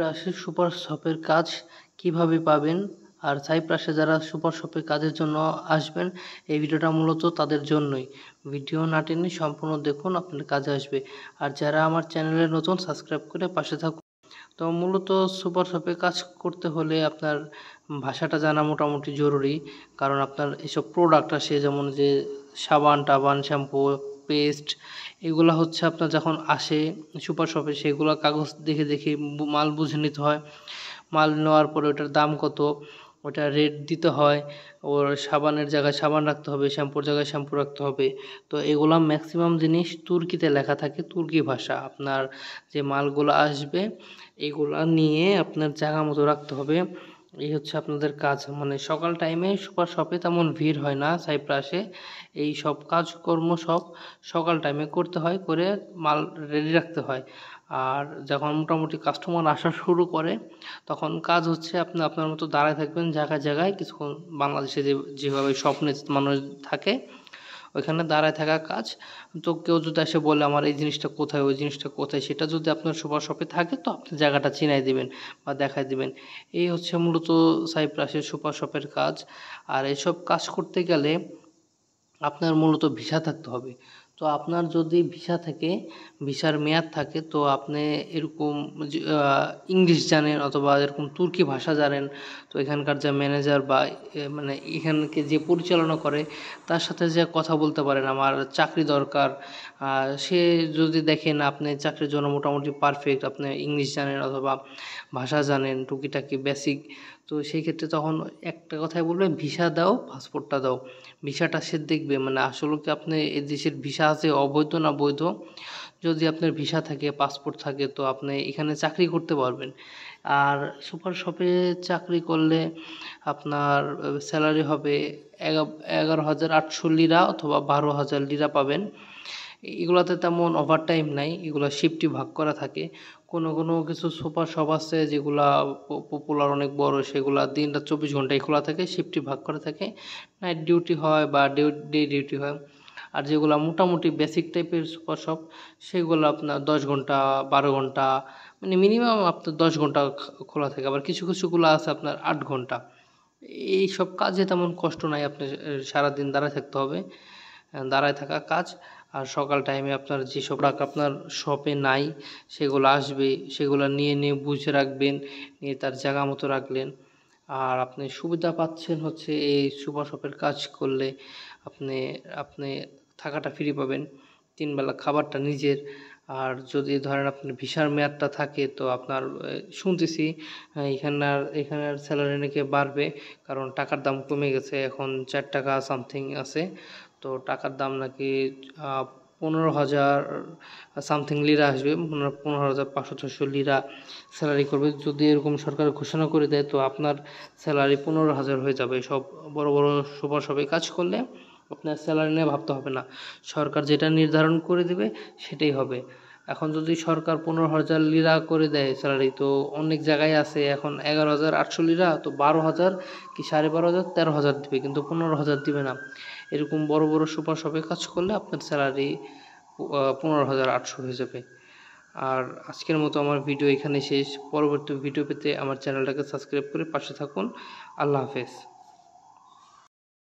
সাইপ্রাসের super শপের কাজ কিভাবে পাবেন আর সাইপ্রাসে যারা সুপার শপের কাজের জন্য আসবেন এই ভিডিওটা মূলত তাদের জন্যই ভিডিও না টেনে সম্পূর্ণ দেখুন আপনার কাজে আসবে আর যারা আমার চ্যানেলে নতুন সাবস্ক্রাইব করে পাশে থাকুন তো মূলত সুপার শপে কাজ করতে হলে আপনার ভাষাটা জানা মোটামুটি জরুরি কারণ আপনার এসব প্রোডাক্ট আসে যেমন যে সাবান টাবান শ্যাম্পু পেস্ট এগুলো হচ্ছে আপনার যখন আসে সুপার শপে সেগুলো কাগজ দেখে দেখে মাল বুঝে নিতে হয় মাল নেওয়ার পরে ওটার দাম কত ওটা রেট দিতে হয় ওর সাবানের জায়গায় সাবান রাখতে হবে শ্যাম্পুর জায়গায় শ্যাম্পু রাখতে হবে তো এগুলো ম্যাক্সিমাম জিনিস তুর্কিতে লেখা থাকে তুর্কি ভাষা আপনার যে মালগুলো আসবে এগুলা নিয়ে আপনার জায়গা মতো রাখতে হবে এই হচ্ছে আপনাদের কাজ মানে সকাল টাইমে সুপার শপে তেমন ভিড় হয় না সাইপ্রাসে এই সব কাজকর্ম সব সকাল টাইমে করতে হয় করে মাল রেডি রাখতে হয় আর যখন মোটামুটি কাস্টমার আসা শুরু করে তখন কাজ হচ্ছে আপনি আপনার মতো দাঁড়ায় থাকবেন জায়গায় জায়গায় কিছুক্ষণ বাংলাদেশে যে যেভাবে স্বপ্নে মানুষ থাকে ওইখানে দাঁড়ায় থাকা কাজ তো কেউ যদি এসে বলে আমার এই জিনিসটা কোথায় ওই জিনিসটা কোথায় সেটা যদি আপনার সুপার শপে থাকে তো আপনি জায়গাটা চিনাই দিবেন বা দেখাই দিবেন এই হচ্ছে মূলত সাইপ্রাসের সুপার শপের কাজ আর এসব কাজ করতে গেলে আপনার মূলত ভিসা থাকতে হবে তো আপনার যদি ভিসা থাকে ভিসার মেয়াদ থাকে তো আপনি এরকম ইংলিশ জানেন অথবা এরকম তুর্কি ভাষা জানেন তো এখানকার যে ম্যানেজার বা মানে এখানকে যে পরিচালনা করে তার সাথে যে কথা বলতে পারেন আমার চাকরি দরকার সে যদি দেখেন আপনি চাকরির জন্য মোটামুটি পারফেক্ট আপনি ইংলিশ জানেন অথবা ভাষা জানেন টুকিটাকি বেসিক তো সেই ক্ষেত্রে তখন একটা কথাই বলবে ভিসা দাও পাসপোর্টটা দাও ভিসাটা সে দেখবে মানে আসলে কি আপনি এ দেশের ভিসা আছে অবৈধ না বৈধ যদি আপনার ভিসা থাকে পাসপোর্ট থাকে তো আপনি এখানে চাকরি করতে পারবেন আর সুপার শপে চাকরি করলে আপনার স্যালারি হবে এগারো হাজার আটশো লিরা অথবা বারো হাজার লিরা পাবেন এগুলাতে তেমন ওভারটাইম নাই এগুলা শিফটি ভাগ করা থাকে কোনো কোনো কিছু সুপার শপ আছে যেগুলা পপুলার অনেক বড় সেগুলা দিনটা চব্বিশ ঘন্টাই খোলা থাকে শিফটি ভাগ করা থাকে নাইট ডিউটি হয় বা ডে ডিউটি হয় আর যেগুলো মোটামুটি বেসিক টাইপের সুপার শপ সেগুলো আপনার দশ ঘন্টা বারো ঘন্টা মানে মিনিমাম আপনার দশ ঘন্টা খোলা থাকে আবার কিছু কিছুগুলো আছে আপনার আট ঘন্টা এই সব কাজে তেমন কষ্ট নাই আপনার সারাদিন দাঁড়ায় থাকতে হবে দাঁড়ায় থাকা কাজ আর সকাল টাইমে আপনার যেসব প্রোডাক্ট আপনার শপে নাই সেগুলো আসবে সেগুলো নিয়ে নিয়ে বুঝে রাখবেন নিয়ে তার জায়গা মতো রাখলেন আর আপনি সুবিধা পাচ্ছেন হচ্ছে এই সুপার শপের কাজ করলে আপনি আপনি থাকাটা ফ্রি পাবেন তিনবেলা খাবারটা নিজের আর যদি ধরেন আপনার ভিসার মেয়াদটা থাকে তো আপনার শুনতেছি এখানকার এখানের স্যালারি নাকি বাড়বে কারণ টাকার দাম কমে গেছে এখন চার টাকা সামথিং আছে তো টাকার দাম নাকি পনেরো হাজার সামথিং লিরা আসবে পনেরো হাজার পাঁচশো ছশো লিরা স্যালারি করবে যদি এরকম সরকার ঘোষণা করে দেয় তো আপনার স্যালারি পনেরো হাজার হয়ে যাবে সব বড় বড় সুপার সবে কাজ করলে আপনার স্যালারি নিয়ে ভাবতে হবে না সরকার যেটা নির্ধারণ করে দেবে সেটাই হবে এখন যদি সরকার পনেরো হাজার লিরা করে দেয় স্যালারি তো অনেক জায়গায় আছে এখন এগারো হাজার আটশো লিরা তো বারো হাজার কি সাড়ে বারো হাজার তেরো হাজার দিবে কিন্তু পনেরো হাজার দিবে না এরকম বড় বড় সুপার শপে কাজ করলে আপনার স্যালারি পনেরো হাজার আটশো হয়ে যাবে আর আজকের মতো আমার ভিডিও এখানে শেষ পরবর্তী ভিডিও পেতে আমার চ্যানেলটাকে সাবস্ক্রাইব করে পাশে থাকুন আল্লাহ হাফেজ